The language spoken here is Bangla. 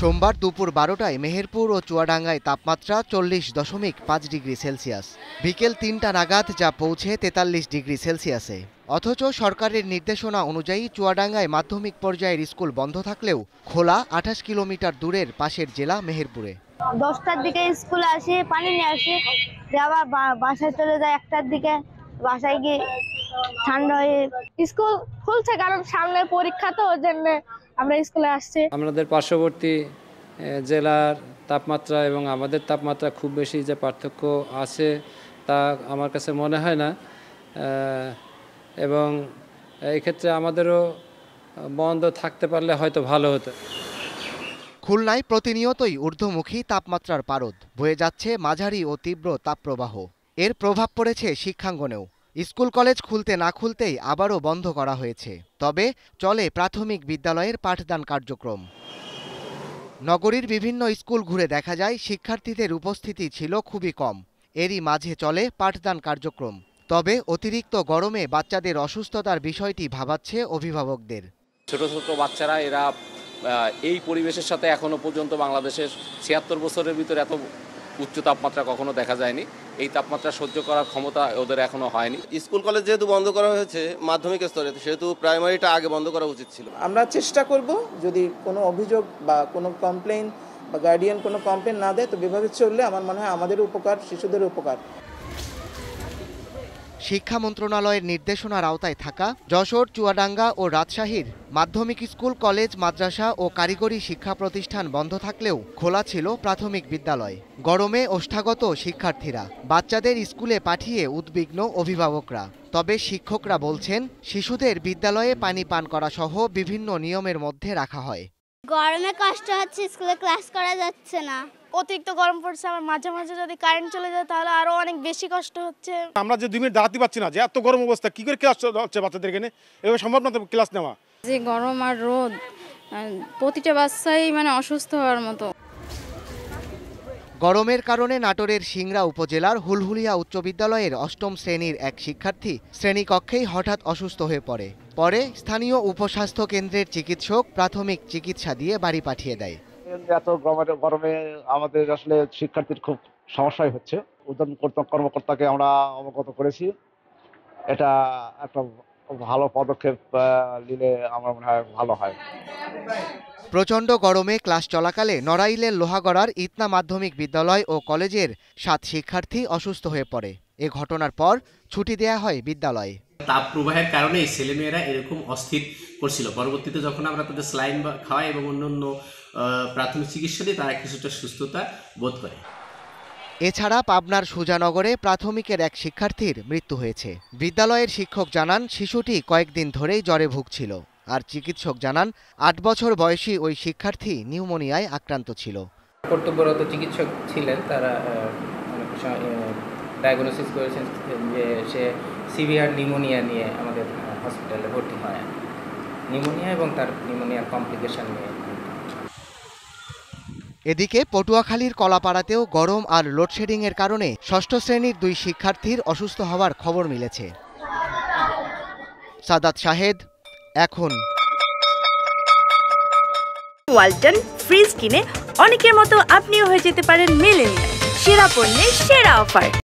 সোমবার দুপুর বারোটায় মেহেরপুর ও চুয়াডাঙ্গায় তাপমাত্রা চল্লিশ দশমিক পাঁচ ডিগ্রি সেলসিয়াস বিকেল তিনটা নাগাদ যা পৌঁছে তেতাল্লিশ ডিগ্রি সেলসিয়াসে অথচ সরকারের নির্দেশনা অনুযায়ী চুয়াডাঙ্গায় মাধ্যমিক পর্যায়ের স্কুল বন্ধ থাকলেও খোলা আঠাশ কিলোমিটার দূরের পাশের জেলা মেহেরপুরে দশটার দিকে স্কুল আসি পানি নিয়ে আসি আবার বাসায় চলে যায় একটার দিকে বাসায় গিয়ে ঠান্ডা হয়ে স্কুল খুলছে কারণ সামনে পরীক্ষা তো ওই জন্য আমরা স্কুলে আসছি আমাদের পার্শ্ববর্তী জেলার তাপমাত্রা এবং আমাদের তাপমাত্রা খুব বেশি যে পার্থক্য আছে তা আমার কাছে মনে হয় না এবং এক্ষেত্রে আমাদেরও বন্ধ থাকতে পারলে হয়তো ভালো হতো খুলনায় প্রতিনিয়তই ঊর্ধ্বমুখী তাপমাত্রার পারদ বয়ে যাচ্ছে মাঝারি ও তীব্র তাপপ্রবাহ এর প্রভাব পড়েছে শিক্ষাঙ্গনেও স্কুল কলেজ খুলতে না খুলতেই আবারও বন্ধ করা হয়েছে তবে চলে প্রাথমিক বিদ্যালয়ের পাঠদান কার্যক্রম নগরীর বিভিন্ন স্কুল ঘুরে দেখা যায় শিক্ষার্থীদের উপস্থিতি ছিল খুবই কম এরই মাঝে চলে পাঠদান কার্যক্রম তবে অতিরিক্ত গরমে বাচ্চাদের অসুস্থতার বিষয়টি ভাবাচ্ছে অভিভাবকদের ছোট ছোট বাচ্চারা এরা এই পরিবেশের সাথে এখনো পর্যন্ত বাংলাদেশের ছিয়াত্তর বছরের ভিতরে এত উচ্চ তাপমাত্রা কখনো দেখা যায়নি এই তাপমাত্রা সহ্য করার ক্ষমতা ওদের এখনো হয়নি স্কুল কলেজ যেহেতু বন্ধ করা হয়েছে মাধ্যমিক স্তরে সেহেতু প্রাইমারিটা আগে বন্ধ করা উচিত ছিল আমরা চেষ্টা করব যদি কোনো অভিযোগ বা কোনো কমপ্লেন বা গার্ডিয়ান কোনো কমপ্লেন না দেয় তো বিভাগে চললে আমার মনে হয় আমাদের উপকার শিশুদের উপকার শিক্ষা মন্ত্রণালয়ের নির্দেশনার আওতায় থাকা যশোর চুয়াডাঙ্গা ও রাজশাহীর মাধ্যমিক স্কুল কলেজ মাদ্রাসা ও কারিগরি শিক্ষা প্রতিষ্ঠান বন্ধ থাকলেও খোলা ছিল প্রাথমিক বিদ্যালয় গরমে ওষ্ঠাগত শিক্ষার্থীরা বাচ্চাদের স্কুলে পাঠিয়ে উদ্বিগ্ন অভিভাবকরা তবে শিক্ষকরা বলছেন শিশুদের বিদ্যালয়ে পানি পান করা সহ বিভিন্ন নিয়মের মধ্যে রাখা হয় গরমে কষ্ট হচ্ছে স্কুলে ক্লাস করা যাচ্ছে না অতিরিক্ত গরম পড়ছে আমার মাঝে মাঝে যদি কারেন্ট চলে যায় তাহলে আরো অনেক বেশি কষ্ট হচ্ছে আমরা যে দুই মিনিট দাঁড়াতে পারছি না যে এত গরম অবস্থা কি করে ক্লাস হচ্ছে বাচ্চাদের এখানে এভাবে সম্ভব না ক্লাস নেওয়া যে গরম আর রোদ প্রতিটা বাচ্চাই মানে অসুস্থ হওয়ার মতো গরমের কারণে নাটোরের সিংড়া উপজেলার হুলহুলিয়া উচ্চ বিদ্যালয়ের অষ্টম শ্রেণীর এক শিক্ষার্থী শ্রেণীকক্ষেই হঠাৎ অসুস্থ হয়ে পড়ে পরে স্থানীয় উপস্বাস্থ্য কেন্দ্রের চিকিৎসক প্রাথমিক চিকিৎসা দিয়ে বাড়ি পাঠিয়ে দেয় এত গরমে আমাদের আসলে শিক্ষার্থীর খুব সমস্যাই হচ্ছে উদ্যান কর্মকর্তাকে আমরা অবগত করেছি এটা একটা ভালো পদক্ষেপ নিলে আমার মনে হয় ভালো হয় প্রচণ্ড গরমে ক্লাস চলাকালে নড়াইলের লোহাগড়ার ইতনা মাধ্যমিক বিদ্যালয় ও কলেজের সাত শিক্ষার্থী অসুস্থ হয়ে পড়ে এ ঘটনার পর ছুটি দেয়া হয় বিদ্যালয়ে তাপ প্রবাহের কারণে ছেলেমেয়েরা এরকম অস্থির করছিল পরবর্তীতে যখন আমরা তাদের স্লাইন খাওয়াই এবং অন্য অন্য প্রাথমিক চিকিৎসা দিয়ে তারা কিছুটা সুস্থতা বোধ করে এছাড়া পাবনার সুজানগরে প্রাথমিকের এক শিক্ষার্থীর মৃত্যু হয়েছে বিদ্যালয়ের শিক্ষক জানান শিশুটি কয়েকদিন ধরেই জ্বরে ভুগছিল আর চিকিৎসক জানান আট বছর বয়সী ওই শিক্ষার্থী নিউমোনিয়ায় আক্রান্ত ছিল কর্তব্যরত চিকিৎসক ছিলেন তারা ডায়াগনোসিস মানে করেছেন যে সে সিভিয়ার নিউমোনিয়া নিয়ে আমাদের হসপিটালে ভর্তি হয় নিউমোনিয়া এবং তার নিউমোনিয়ার কমপ্লিকেশন নিয়ে এদিকে পটুয়াখালীর কলাপাড়াতেও গরম আর লোডশেডিংয়ের কারণে ষষ্ঠ শ্রেণীর দুই শিক্ষার্থীর অসুস্থ হওয়ার খবর মিলেছে সাদাত শাহেদ এখন ওয়ালটন ফ্রিজ কিনে অনেকের মতো আপনিও হয়ে যেতে পারেন মেলেনিয়া সেরা পণ্যের সেরা অফার